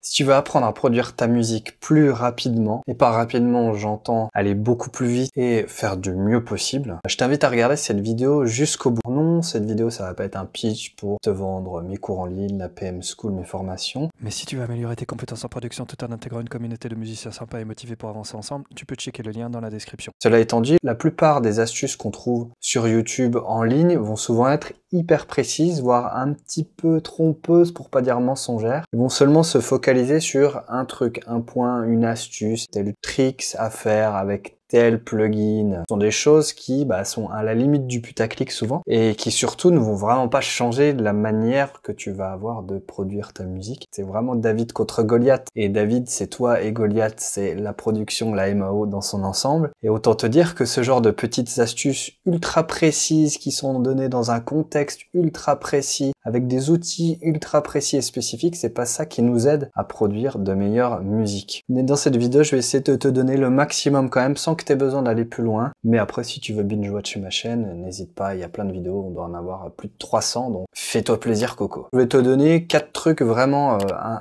Si tu veux apprendre à produire ta musique plus rapidement, et par rapidement j'entends aller beaucoup plus vite et faire du mieux possible, je t'invite à regarder cette vidéo jusqu'au bout. Non, cette vidéo ça va pas être un pitch pour te vendre mes cours en ligne, la PM School, mes formations. Mais si tu veux améliorer tes compétences en production tout en intégrant une communauté de musiciens sympas et motivés pour avancer ensemble, tu peux checker le lien dans la description. Cela étant dit, la plupart des astuces qu'on trouve sur YouTube en ligne vont souvent être hyper précises, voire un petit peu trompeuses pour pas dire mensongères. Ils vont seulement se focaliser sur un truc, un point, une astuce, tel tricks à faire avec tel plugin. sont des choses qui bah, sont à la limite du putaclic souvent et qui surtout ne vont vraiment pas changer la manière que tu vas avoir de produire ta musique. C'est vraiment David contre Goliath. Et David, c'est toi et Goliath, c'est la production, la MAO dans son ensemble. Et autant te dire que ce genre de petites astuces ultra précises qui sont données dans un contexte ultra précis, avec des outils ultra précis et spécifiques, c'est pas ça qui nous aide à produire de meilleures musiques. Mais dans cette vidéo, je vais essayer de te donner le maximum quand même sans que tu besoin d'aller plus loin. Mais après, si tu veux binge-watcher ma chaîne, n'hésite pas, il y a plein de vidéos, on doit en avoir euh, plus de 300, donc fais-toi plaisir Coco. Je vais te donner quatre trucs vraiment euh,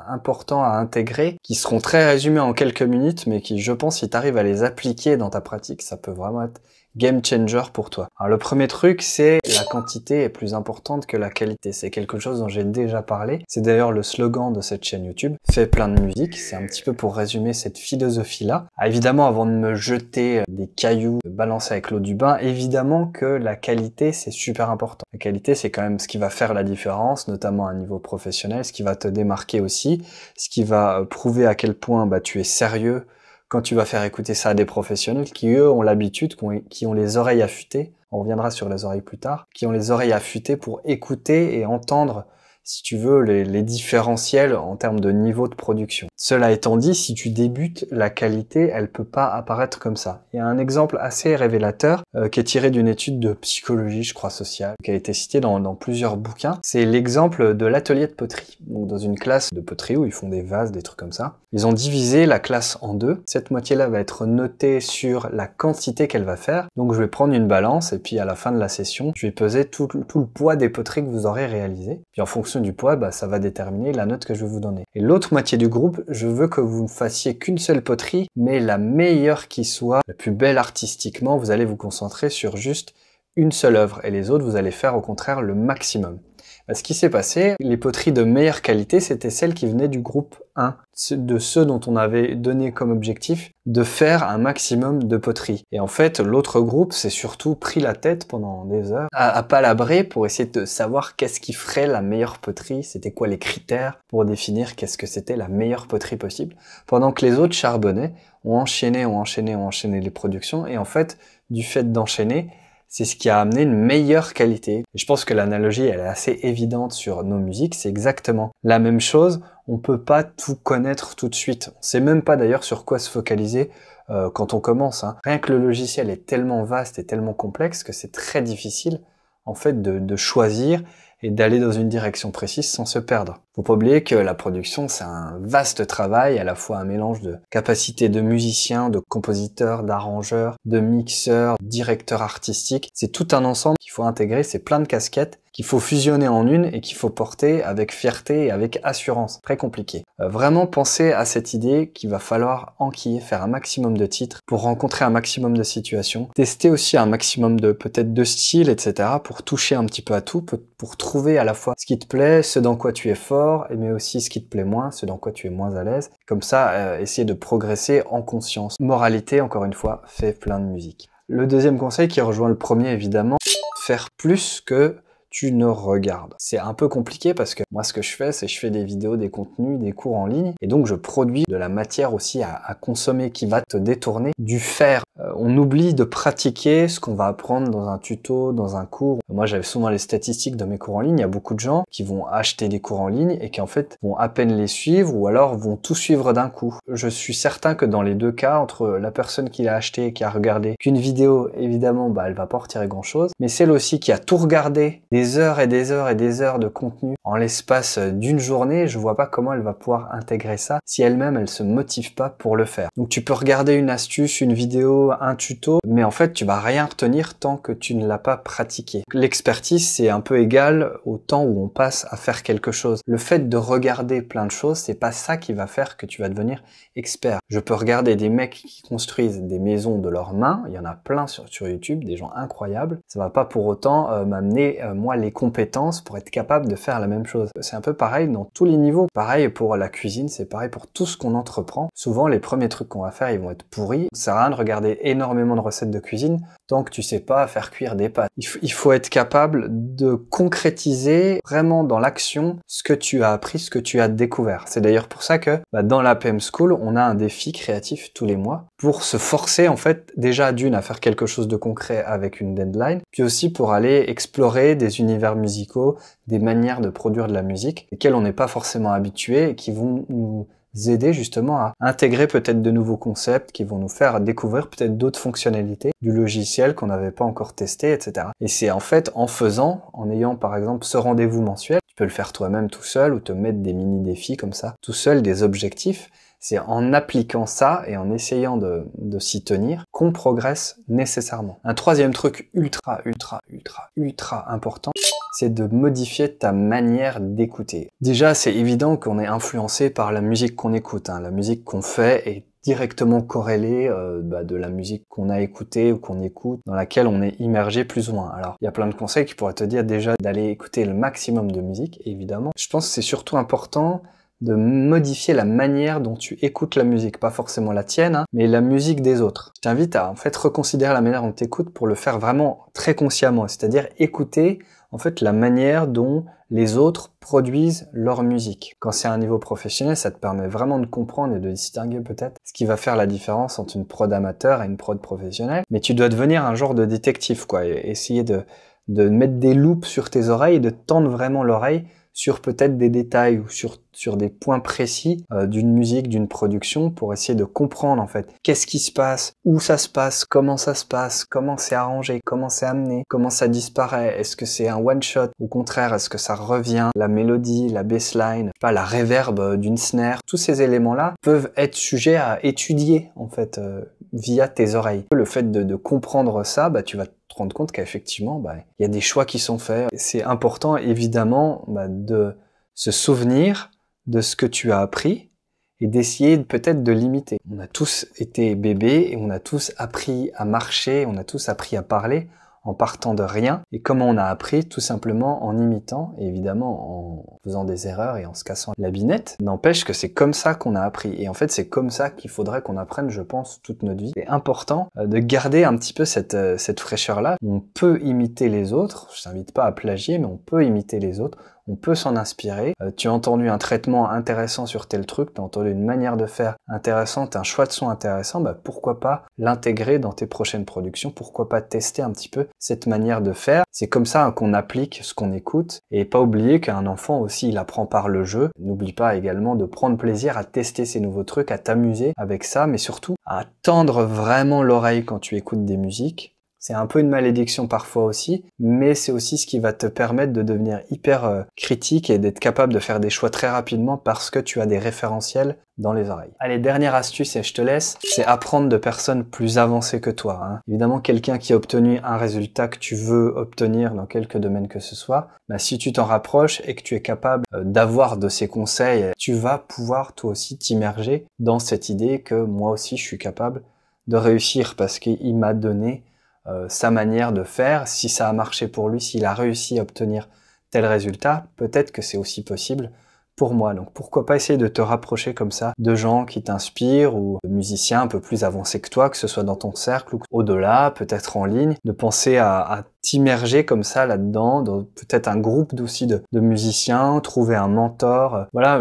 importants à intégrer, qui seront très résumés en quelques minutes, mais qui, je pense, si tu arrives à les appliquer dans ta pratique, ça peut vraiment être game changer pour toi Alors, Le premier truc, c'est la quantité est plus importante que la qualité. C'est quelque chose dont j'ai déjà parlé. C'est d'ailleurs le slogan de cette chaîne YouTube. Fais plein de musique. C'est un petit peu pour résumer cette philosophie-là. Ah, évidemment, avant de me jeter euh, des cailloux de balancer avec l'eau du bain, évidemment que la qualité, c'est super important. La qualité, c'est quand même ce qui va faire la différence, notamment à un niveau professionnel, ce qui va te démarquer aussi, ce qui va euh, prouver à quel point bah, tu es sérieux quand tu vas faire écouter ça à des professionnels qui, eux, ont l'habitude, qui ont les oreilles affûtées, on reviendra sur les oreilles plus tard, qui ont les oreilles affûtées pour écouter et entendre si tu veux, les, différentiels en termes de niveau de production. Cela étant dit, si tu débutes, la qualité, elle peut pas apparaître comme ça. Il y a un exemple assez révélateur euh, qui est tiré d'une étude de psychologie, je crois, sociale, qui a été citée dans, plusieurs bouquins. C'est l'exemple de l'atelier de poterie. Donc, dans une classe de poterie où ils font des vases, des trucs comme ça, ils ont divisé la classe en deux. Cette moitié-là va être notée sur la quantité qu'elle va faire. Donc, je vais prendre une balance et puis à la fin de la session, je vais peser tout, tout le poids des poteries que vous aurez réalisées. Puis en fonction du poids, bah, ça va déterminer la note que je vais vous donner. Et l'autre moitié du groupe, je veux que vous ne fassiez qu'une seule poterie, mais la meilleure qui soit, la plus belle artistiquement, vous allez vous concentrer sur juste une seule œuvre et les autres, vous allez faire au contraire le maximum. Bah, ce qui s'est passé, les poteries de meilleure qualité, c'était celles qui venaient du groupe 1, de ceux dont on avait donné comme objectif de faire un maximum de poteries. Et en fait, l'autre groupe s'est surtout pris la tête pendant des heures à, à palabrer pour essayer de savoir qu'est-ce qui ferait la meilleure poterie, c'était quoi les critères pour définir qu'est-ce que c'était la meilleure poterie possible, pendant que les autres charbonnaient, ont enchaîné, ont enchaîné, ont enchaîné les productions, et en fait, du fait d'enchaîner, c'est ce qui a amené une meilleure qualité. je pense que l'analogie, elle est assez évidente sur nos musiques, c'est exactement la même chose. On peut pas tout connaître tout de suite. On sait même pas d'ailleurs sur quoi se focaliser euh, quand on commence. Hein. Rien que le logiciel est tellement vaste et tellement complexe que c'est très difficile en fait de choisir et d'aller dans une direction précise sans se perdre. Faut pas oublier que la production, c'est un vaste travail, à la fois un mélange de capacités de musiciens, de compositeurs, d'arrangeurs, de mixeurs, directeurs artistique. C'est tout un ensemble qu'il faut intégrer, c'est plein de casquettes qu'il faut fusionner en une et qu'il faut porter avec fierté et avec assurance. Très compliqué. Euh, vraiment penser à cette idée qu'il va falloir enquiller, faire un maximum de titres pour rencontrer un maximum de situations, tester aussi un maximum de peut-être de styles, etc. pour toucher un petit peu à tout, pour trouver à la fois ce qui te plaît, ce dans quoi tu es fort, mais aussi ce qui te plaît moins, ce dans quoi tu es moins à l'aise. Comme ça, euh, essayer de progresser en conscience. Moralité, encore une fois, fait plein de musique. Le deuxième conseil qui rejoint le premier évidemment, faire plus que tu ne regardes. C'est un peu compliqué parce que moi ce que je fais, c'est je fais des vidéos, des contenus, des cours en ligne et donc je produis de la matière aussi à, consommer qui va te détourner du faire. Euh, on oublie de pratiquer ce qu'on va apprendre dans un tuto, dans un cours. Moi j'avais souvent les statistiques de mes cours en ligne, il y a beaucoup de gens qui vont acheter des cours en ligne et qui en fait vont à peine les suivre ou alors vont tout suivre d'un coup. Je suis certain que dans les deux cas, entre la personne qui l'a acheté et qui a regardé qu'une vidéo, évidemment, bah, elle va pas retirer grand chose, mais celle aussi qui a tout regardé, des heures et des heures et des heures de contenu en l'espace d'une journée, je vois pas comment elle va pouvoir intégrer ça si elle-même elle se motive pas pour le faire. Donc tu peux regarder une astuce, une vidéo, un tuto, mais en fait tu vas rien retenir tant que tu ne l'as pas pratiqué. L'expertise c'est un peu égal au temps où on passe à faire quelque chose. Le fait de regarder plein de choses, c'est pas ça qui va faire que tu vas devenir expert. Je peux regarder des mecs qui construisent des maisons de leurs mains, il y en a plein sur, YouTube, des gens incroyables. Ça va pas pour autant euh, m'amener euh, mon les compétences pour être capable de faire la même chose. C'est un peu pareil dans tous les niveaux. Pareil pour la cuisine, c'est pareil pour tout ce qu'on entreprend. Souvent, les premiers trucs qu'on va faire, ils vont être pourris. Ça sert à rien de regarder énormément de recettes de cuisine tant que tu sais pas faire cuire des pâtes. Il faut être capable de concrétiser vraiment dans l'action ce que tu as appris, ce que tu as découvert. C'est d'ailleurs pour ça que bah, dans la School, on a un défi créatif tous les mois pour se forcer en fait déjà d'une à faire quelque chose de concret avec une deadline, puis aussi pour aller explorer des univers musicaux, des manières de produire de la musique lesquelles on n'est pas forcément habitué et qui vont nous aider justement à intégrer peut-être de nouveaux concepts qui vont nous faire découvrir peut-être d'autres fonctionnalités du logiciel qu'on n'avait pas encore testé, etc. Et c'est en fait en faisant, en ayant par exemple ce rendez-vous mensuel, tu peux le faire toi-même tout seul ou te mettre des mini-défis comme ça, tout seul des objectifs c'est en appliquant ça et en essayant de, s'y tenir qu'on progresse nécessairement. Un troisième truc ultra, ultra, ultra, ultra important, c'est de modifier ta manière d'écouter. Déjà, c'est évident qu'on est influencé par la musique qu'on écoute. Hein. La musique qu'on fait est directement corrélée euh, bah, de la musique qu'on a écoutée ou qu'on écoute, dans laquelle on est immergé plus ou moins. Alors, il y a plein de conseils qui pourraient te dire déjà d'aller écouter le maximum de musique, évidemment. Je pense que c'est surtout important de modifier la manière dont tu écoutes la musique, pas forcément la tienne, hein, mais la musique des autres. Je t'invite à en fait reconsidérer la manière dont tu écoutes pour le faire vraiment très consciemment, c'est-à-dire écouter en fait la manière dont les autres produisent leur musique. Quand c'est à un niveau professionnel, ça te permet vraiment de comprendre et de distinguer peut-être ce qui va faire la différence entre une prod amateur et une prod professionnelle. Mais tu dois devenir un genre de détective, quoi, essayer de, de mettre des loupes sur tes oreilles et de tendre vraiment l'oreille sur peut-être des détails ou sur, sur des points précis euh, d'une musique, d'une production pour essayer de comprendre en fait qu'est-ce qui se passe, où ça se passe, comment ça se passe, comment c'est arrangé, comment c'est amené, comment ça disparaît, est-ce que c'est un one shot, au contraire est-ce que ça revient, la mélodie, la bassline, pas la réverbe euh, d'une snare, tous ces éléments là peuvent être sujets à étudier en fait euh, via tes oreilles. Le fait de, comprendre ça, bah, tu vas te rendre compte qu'effectivement, bah, il y a des choix qui sont faits. C'est important, évidemment, bah, de se souvenir de ce que tu as appris et d'essayer peut-être de limiter. On a tous été bébés et on a tous appris à marcher, on a tous appris à parler en partant de rien. Et comment on a appris Tout simplement en imitant, et évidemment en faisant des erreurs et en se cassant la binette. N'empêche que c'est comme ça qu'on a appris. Et en fait, c'est comme ça qu'il faudrait qu'on apprenne, je pense, toute notre vie. C'est important euh, de garder un petit peu euh, cette, fraîcheur-là. On peut imiter les autres. Je t'invite pas à plagier, mais on peut imiter les autres on peut s'en inspirer. Euh, tu as entendu un traitement intéressant sur tel truc, tu as entendu une manière de faire intéressante, un choix de son intéressant, bah pourquoi pas l'intégrer dans tes prochaines productions, pourquoi pas tester un petit peu cette manière de faire. C'est comme ça qu'on applique ce qu'on écoute et pas oublier qu'un enfant aussi il apprend par le jeu. N'oublie pas également de prendre plaisir à tester ces nouveaux trucs, à t'amuser avec ça, mais surtout à tendre vraiment l'oreille quand tu écoutes des musiques c'est un peu une malédiction parfois aussi, mais c'est aussi ce qui va te permettre de devenir hyper euh, critique et d'être capable de faire des choix très rapidement parce que tu as des référentiels dans les oreilles. Allez, dernière astuce et je te laisse, c'est apprendre de personnes plus avancées que toi. Hein. Évidemment, quelqu'un qui a obtenu un résultat que tu veux obtenir dans quelque domaine que ce soit, bah, si tu t'en rapproches et que tu es capable euh, d'avoir de ses conseils, tu vas pouvoir toi aussi t'immerger dans cette idée que moi aussi je suis capable de réussir parce qu'il m'a donné euh, sa manière de faire, si ça a marché pour lui, s'il a réussi à obtenir tel résultat, peut-être que c'est aussi possible pour moi. Donc pourquoi pas essayer de te rapprocher comme ça de gens qui t'inspirent ou de musiciens un peu plus avancés que toi, que ce soit dans ton cercle ou au-delà, peut-être en ligne, de penser à, t'immerger comme ça là-dedans, dans peut-être un groupe aussi de, musiciens, trouver un mentor. Voilà,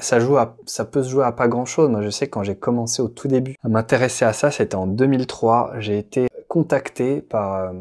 ça, joue ça peut se jouer à pas grand-chose. Moi je sais quand j'ai commencé au tout début à m'intéresser à ça, c'était en 2003. J'ai été contacté par euh,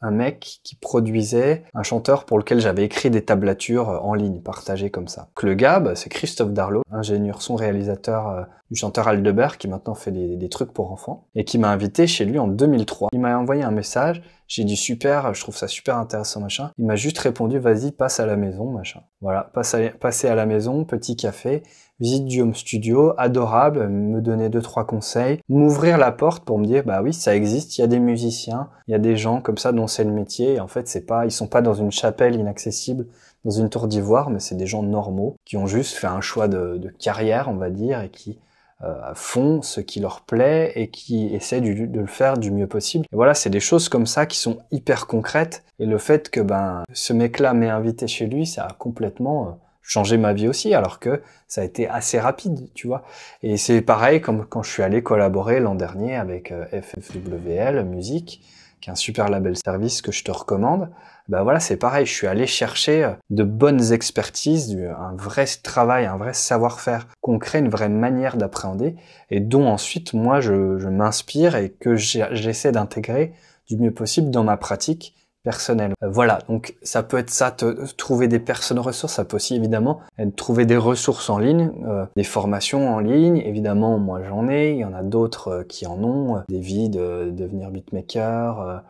un mec qui produisait un chanteur pour lequel j'avais écrit des tablatures euh, en ligne, partagées comme ça. le gars, bah, c'est Christophe Darlot, ingénieur son réalisateur euh, du chanteur Aldebert, qui maintenant fait des, trucs pour enfants, et qui m'a invité chez lui en 2003. Il m'a envoyé un message, j'ai dit super, je trouve ça super intéressant, machin. Il m'a juste répondu, vas-y, passe à la maison, machin. Voilà, passe à la maison, petit café, visite du home studio, adorable, me donner deux trois conseils, m'ouvrir la porte pour me dire bah oui ça existe, il y a des musiciens, il y a des gens comme ça dont c'est le métier. Et en fait c'est pas, ils sont pas dans une chapelle inaccessible, dans une tour d'ivoire, mais c'est des gens normaux qui ont juste fait un choix de, carrière on va dire et qui euh, font ce qui leur plaît et qui essaient de le faire du mieux possible. Et voilà, c'est des choses comme ça qui sont hyper concrètes. Et le fait que ben ce mec-là m'ait invité chez lui, ça a complètement euh, changer ma vie aussi, alors que ça a été assez rapide, tu vois. Et c'est pareil comme quand je suis allé collaborer l'an dernier avec euh, FFWL Musique, qui est un super label service que je te recommande. Ben voilà, c'est pareil, je suis allé chercher euh, de bonnes expertises, un vrai travail, un vrai savoir-faire concret, une vraie manière d'appréhender, et dont ensuite moi je m'inspire et que j'essaie d'intégrer du mieux possible dans ma pratique personnel. Euh, voilà, donc ça peut être ça, te, trouver des personnes ressources, ça peut aussi évidemment être trouver des ressources en ligne, euh, des formations en ligne, évidemment moi j'en ai, il y en a d'autres euh, qui en ont, des vies de devenir beatmaker,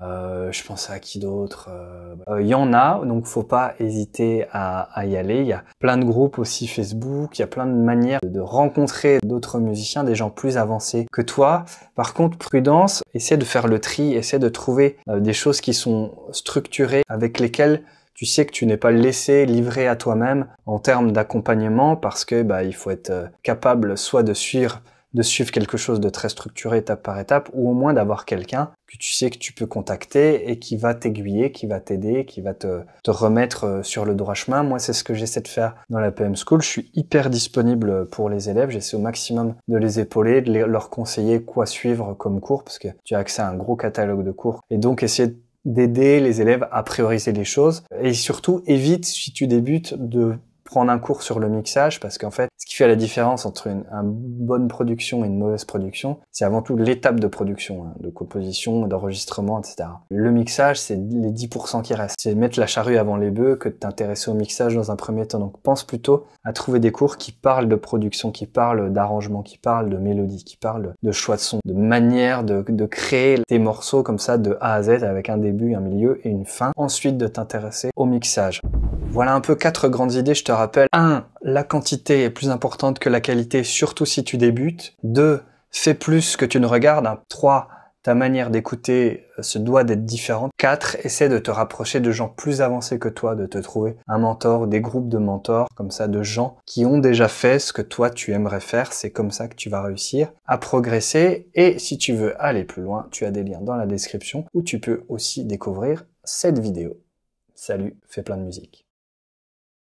euh, je pense à qui d'autre euh, bah, Il y en a, donc faut pas hésiter à, y aller. Il y a plein de groupes aussi Facebook, il y a plein de manières de, rencontrer d'autres musiciens, des gens plus avancés que toi. Par contre, prudence, essaie de faire le tri, essaie de trouver euh, des choses qui sont structurées, avec lesquelles tu sais que tu n'es pas laissé livré à toi-même en termes d'accompagnement, parce que bah, il faut être capable soit de suivre de suivre quelque chose de très structuré étape par étape, ou au moins d'avoir quelqu'un que tu sais que tu peux contacter et qui va t'aiguiller, qui va t'aider, qui va te, te, remettre euh, sur le droit chemin. Moi, c'est ce que j'essaie de faire dans la PM School. Je suis hyper disponible pour les élèves. J'essaie au maximum de les épauler, de leur conseiller quoi suivre comme cours, parce que tu as accès à un gros catalogue de cours. Et donc, essayer d'aider les élèves à prioriser les choses et surtout évite si tu débutes de prendre un cours sur le mixage parce qu'en fait, ce qui fait la différence entre une, bonne production et une mauvaise production, c'est avant tout l'étape de production, hein, de composition, d'enregistrement, etc. Le mixage, c'est les 10% qui restent. C'est mettre la charrue avant les bœufs que de t'intéresser au mixage dans un premier temps. Donc pense plutôt à trouver des cours qui parlent de production, qui parlent d'arrangement, qui parlent de mélodie, qui parlent de choix de son, de manière de, de créer des morceaux comme ça de A à Z avec un début, un milieu et une fin. Ensuite de t'intéresser au mixage. Voilà un peu quatre grandes idées, je te rappelle. 1. La quantité est plus importante que la qualité, surtout si tu débutes. 2. Fais plus que tu ne regardes. 3. Ta manière d'écouter euh, se doit d'être différente. 4. Essaie de te rapprocher de gens plus avancés que toi, de te trouver un mentor, des groupes de mentors, comme ça, de gens qui ont déjà fait ce que toi tu aimerais faire. C'est comme ça que tu vas réussir à progresser. Et si tu veux aller plus loin, tu as des liens dans la description où tu peux aussi découvrir cette vidéo. Salut, fais plein de musique.